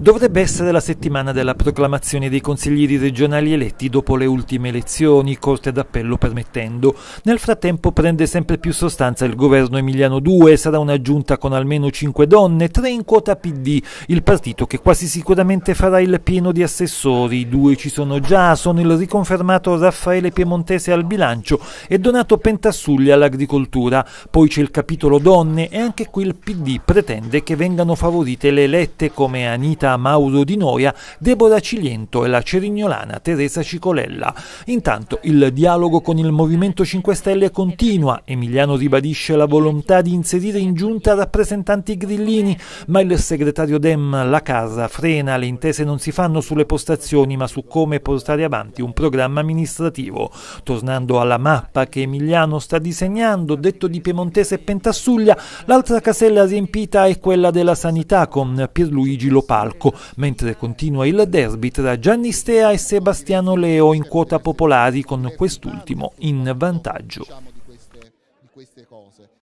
Dovrebbe essere la settimana della proclamazione dei consiglieri regionali eletti dopo le ultime elezioni, Corte d'Appello permettendo. Nel frattempo prende sempre più sostanza il governo Emiliano II, sarà una giunta con almeno 5 donne, 3 in quota PD, il partito che quasi sicuramente farà il pieno di assessori, due ci sono già, sono il riconfermato Raffaele Piemontese al bilancio e Donato Pentassuglia all'agricoltura. Poi c'è il capitolo donne e anche qui il PD pretende che vengano favorite le elette come Anita Margherita Mauro Di Noia, Deborah Ciliento e la cerignolana Teresa Cicolella. Intanto il dialogo con il Movimento 5 Stelle continua. Emiliano ribadisce la volontà di inserire in giunta rappresentanti grillini, ma il segretario Dem La Casa frena. Le intese non si fanno sulle postazioni, ma su come portare avanti un programma amministrativo. Tornando alla mappa che Emiliano sta disegnando, detto di Piemontese e Pentassuglia, l'altra casella riempita è quella della sanità con Pierluigi Lopalco Marocco, mentre continua il derby tra Gianni Stea e Sebastiano Leo in quota popolari con quest'ultimo in vantaggio. Diciamo